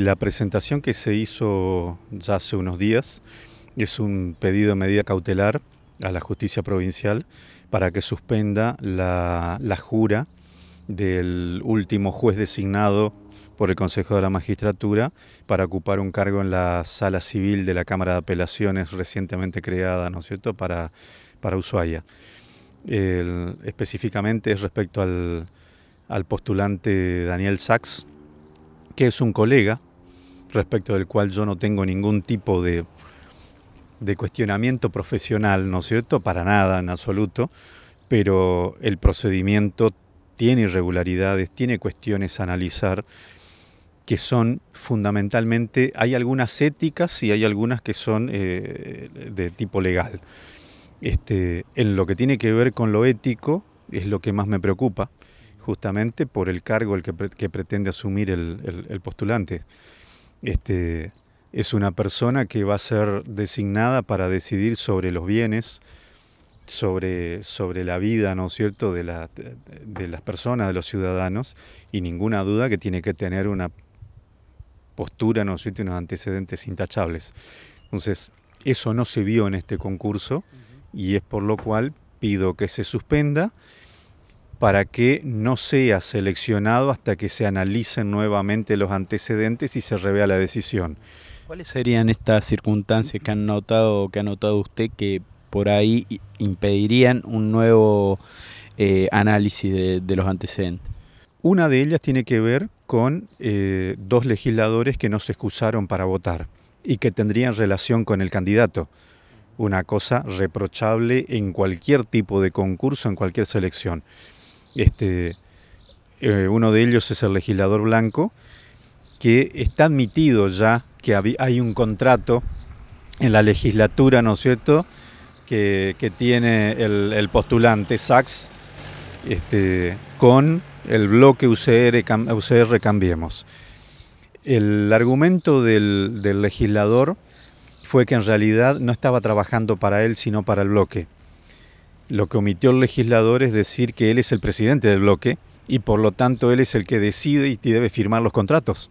la presentación que se hizo ya hace unos días es un pedido de medida cautelar a la justicia provincial para que suspenda la, jura del último juez designado por el Consejo de la Magistratura para ocupar un cargo en la sala civil de la Cámara de Apelaciones recientemente creada, ¿no es cierto?, para, para Ushuaia. específicamente es respecto al postulante Daniel Sachs, que es un colega respecto del cual yo no tengo ningún tipo de, cuestionamiento profesional, ¿no es cierto? Para nada, en absoluto, pero el procedimiento tiene irregularidades, tiene cuestiones a analizar que son fundamentalmente, hay algunas éticas y hay algunas que son eh, de tipo legal. Este, en lo que tiene que ver con lo ético es lo que más me preocupa, justamente por el cargo el que, pretende asumir el postulante. Este, es una persona que va a ser designada para decidir sobre los bienes, sobre, sobre la vida, ¿no es cierto?, de, la, de las personas, de los ciudadanos, y ninguna duda que tiene que tener una postura, ¿no es cierto?, unos antecedentes intachables. Entonces, eso no se vio en este concurso y es por lo cual pido que se suspenda para que no sea seleccionado hasta que se analicen nuevamente los antecedentes y se revea la decisión. ¿Cuáles serían estas circunstancias que han notado que ha notado usted que por ahí impedirían un nuevo eh, análisis de, los antecedentes? Una de ellas tiene que ver con eh, dos legisladores que no se excusaron para votar y que tendrían relación con el candidato. Una cosa reprochable en cualquier tipo de concurso, en cualquier selección. Este, eh, uno de ellos es el legislador blanco, que está admitido ya que hay un contrato en la legislatura, ¿no es cierto?, que, tiene el, postulante Sachs este, con el bloque UCR, UCR Cambiemos. El argumento del legislador fue que en realidad no estaba trabajando para él, sino para el bloque. Lo que omitió el legislador es decir que él es el presidente del bloque y por lo tanto él es el que decide y debe firmar los contratos.